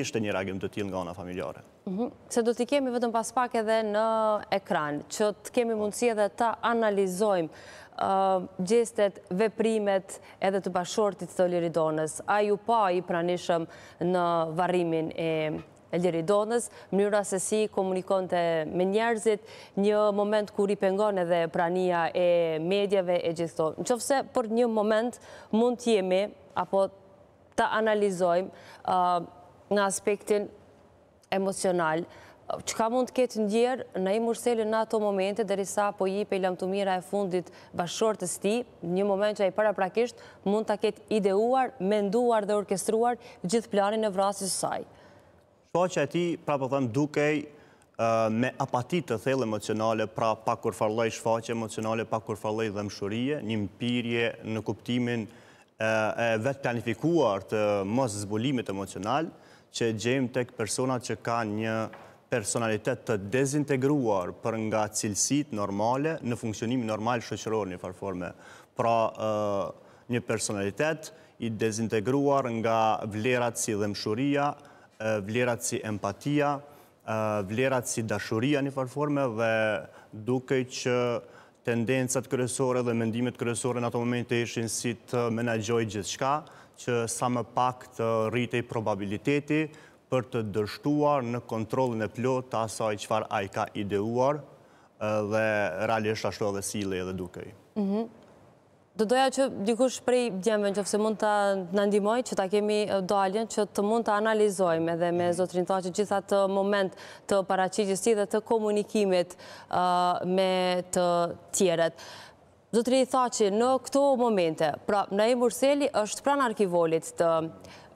ishte një reagim të tjil nga ona familjare. Mhm. Se do t'i kemi vetëm pas pak edhe në ekran, që t'kemi mundësi edhe ta analizojmë gjestet, veprimet edhe të bashortit të Liridonës. A ju pa i pranishëm në varimin e Liridonës, mënyra se si komunikon të me njerëzit, një moment kur i pengon edhe prania e medjave e gjithëto. Në qofse për një moment mund t'jemi apo të analizojmë në aspektin emocional. Që ka mund të ketë ndjerë në i në ato momente, dhe risa po i pe i lamë të mira e fundit bashkër të sti, një moment që e para prakisht mund të ketë ideuar, menduar dhe orkestruar gjithë planin e vrasis saj. Po që e ti pra po thëmë dukej me apatit të thellë emocionale, pra pa kur farloj shfaqe emocionale, pa kur farloj dhe mshurije, një mpirje në kuptimin vetë planifikuar të mos zbulimit emocional, që gjejmë tek personat që ka një personalitet të dezintegruar për nga cilësit normale në funksionimi normal shëqëror një farforme. Pra një personalitet i dezintegruar nga vlerat si dhemshuria, vlerat si empatia, vlerat si dashuria një farforme dhe duke që tendencat kërësore dhe mendimet kërësore në ato momente ishin si të menagjoj gjithë shka, që sa më pak të rritej probabiliteti për të dështuar në kontrolën e plot të asaj qëfar a i ka ideuar dhe realisht ashtu edhe sile edhe dukej. Mhm. Do doja që dikush prej djemëve në që fëse mund të nëndimoj që ta kemi daljen që të mund të analizojmë edhe me mhm. zotrin ta që gjitha të moment të paracitjës ti dhe të komunikimit me të tjeret. Zotri i tha që në këto momente, pra në e është pran arkivolit të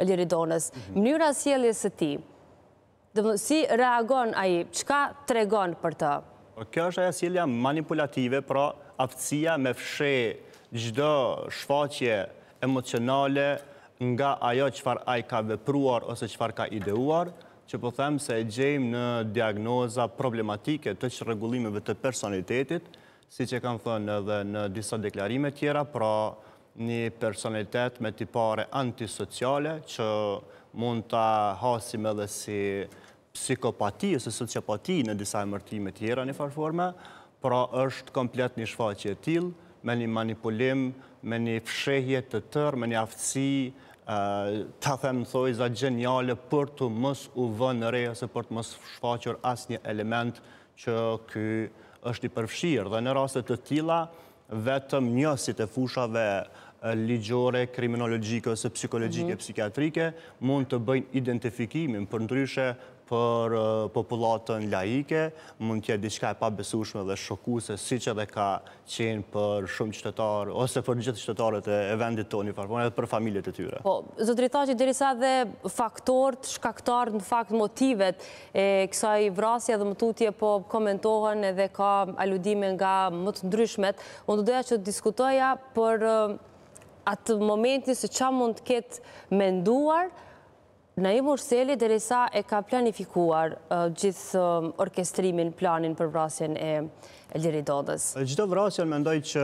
Liridonës, mënyra si së ti, si reagon aji, qka tregon për të? Po, kjo është aja sjelja manipulative, pra aftësia me fshe gjdo shfaqje emocionale nga ajo qëfar aj ka vepruar ose qëfar ka ideuar, që po them se e gjejmë në diagnoza problematike të që regullimeve të personalitetit, si që kanë thënë edhe në disa deklarime tjera, pra një personalitet me tipare antisociale, që mund të hasim edhe si psikopati, ose sociopati në disa e mërtime tjera një farforme, pra është komplet një shfaqje t'il, me një manipulim, me një fshehje të tërë, me një aftësi, të them në thoi za gjeniale për të mësë u vënë në rejë, se për të mësë shfaqër asë një element që këj është i përfshirë dhe në rastet të tila vetëm njësit e fushave ligjore, kriminologjike ose psikologjike, mhm. psikiatrike mund të bëjnë identifikimin për ndryshe për populatën laike, mund tjetë diçka e pabesushme dhe shokuse, si që dhe ka qenë për shumë qytetarë, ose për gjithë qytetarët e vendit toni, për familjet e tyre. Po, zëtërita që dirisa dhe faktorët, shkaktarët, në fakt motivet, kësaj vrasja dhe mëtutje po komentohen edhe ka aludime nga më të ndryshmet, unë të doja që të diskutoja për atë momentin se qa mund të ketë menduar, Naim Urseli, derisa e ka planifikuar gjithë orkestrimin, planin për vrasjen e liridodës? Gjithë vrasjen, mendoj që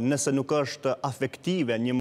nëse nuk është afektive një mështë,